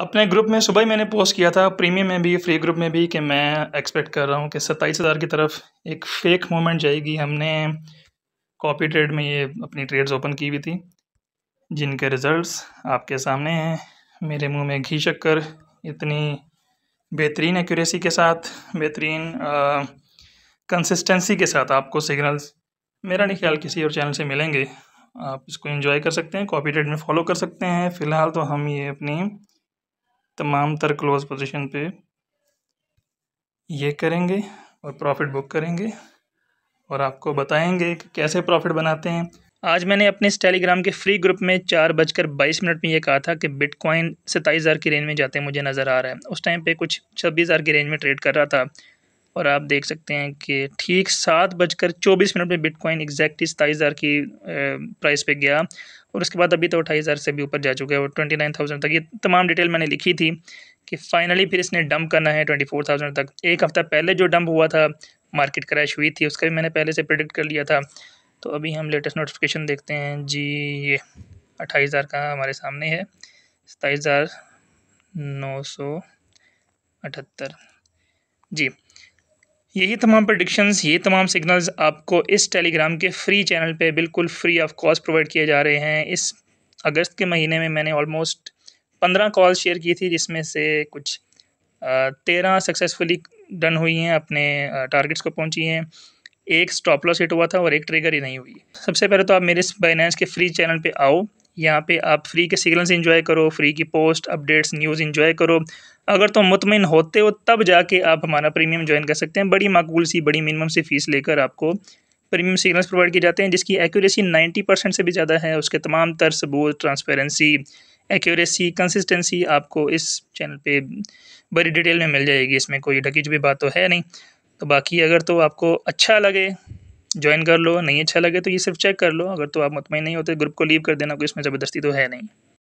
अपने ग्रुप में सुबह ही मैंने पोस्ट किया था प्रीमियम में भी फ्री ग्रुप में भी कि मैं एक्सपेक्ट कर रहा हूँ कि सत्ताईस हज़ार की तरफ एक फेक मोमेंट जाएगी हमने कॉपी ट्रेड में ये अपनी ट्रेड्स ओपन की हुई थी जिनके रिज़ल्ट्स आपके सामने हैं मेरे मुंह में घी शक्कर इतनी बेहतरीन एक्यूरेसी के साथ बेहतरीन कंसिस्टेंसी के साथ आपको सिग्नल्स मेरा नहीं ख्याल किसी और चैनल से मिलेंगे आप इसको इन्जॉय कर सकते हैं कॉपी ट्रेड में फॉलो कर सकते हैं फ़िलहाल तो हम ये अपनी तमाम तर क्लोज पोजीशन पे ये करेंगे और प्रॉफिट बुक करेंगे और आपको बताएंगे कि कैसे प्रॉफिट बनाते हैं आज मैंने अपने इस टेलीग्राम के फ्री ग्रुप में चार बजकर बाईस मिनट में ये कहा था कि बिटकॉइन सत्ताईस हज़ार की रेंज में जाते मुझे नज़र आ रहा है उस टाइम पे कुछ छब्बीस हज़ार की रेंज में ट्रेड कर रहा था और आप देख सकते हैं कि ठीक सात बजकर चौबीस मिनट में बिटकॉइन एग्जैक्टली सताईस हज़ार की प्राइस पे गया और उसके बाद अभी तो अट्ठाईस हज़ार से भी ऊपर जा चुका है और ट्वेंटी नाइन थाउजेंड तक ये तमाम डिटेल मैंने लिखी थी कि फाइनली फिर इसने डंप करना है ट्वेंटी फोर थाउजेंड तक एक हफ़्ता पहले जो डंप हुआ था मार्केट क्रैश हुई थी उसका भी मैंने पहले से प्रिडिक्ट कर लिया था तो अभी हम लेटेस्ट नोटिफिकेशन देखते हैं जी ये अट्ठाईस हज़ार का हमारे सामने है सताईस हज़ार नौ सौ अठहत्तर जी यही तमाम प्रडिक्शंस ये तमाम सिग्नल्स आपको इस टेलीग्राम के फ्री चैनल पे बिल्कुल फ्री ऑफ कॉस्ट प्रोवाइड किए जा रहे हैं इस अगस्त के महीने में मैंने ऑलमोस्ट पंद्रह कॉल शेयर की थी जिसमें से कुछ तेरह सक्सेसफुली डन हुई हैं अपने टारगेट्स को पहुंची हैं एक स्टॉप लॉस हिट हुआ था और एक ट्रिगर ही नहीं हुई सबसे पहले तो आप मेरे इस बाइनेंस के फ्री चैनल पे आओ यहाँ पे आप फ्री के सिग्नल्स इंजॉय करो फ्री की पोस्ट अपडेट्स न्यूज़ इंजॉय करो अगर तुम तो मुतमिन होते हो तब जाके आप हमारा प्रीमियम ज्वाइन कर सकते हैं बड़ी माकूल सी बड़ी मिनिमम से फ़ीस लेकर आपको प्रीमियम सिग्नल्स प्रोवाइड किए जाते हैं जिसकी एक्यूरेसी 90 परसेंट से भी ज़्यादा है उसके तमाम तर सबूत ट्रांसपेरेंसी एक्यूरेसी कंसिस्टेंसी आपको इस चैनल पे बड़ी डिटेल में मिल जाएगी इसमें कोई ढकी भी बात तो है नहीं तो बाकी अगर तो आपको अच्छा लगे ज्वाइन कर लो नहीं अच्छा लगे तो ये सिर्फ चेक कर लो अगर तो आप मुतमिन नहीं होते ग्रुप को लीव कर देना कोई इसमें ज़बरदस्ती तो है नहीं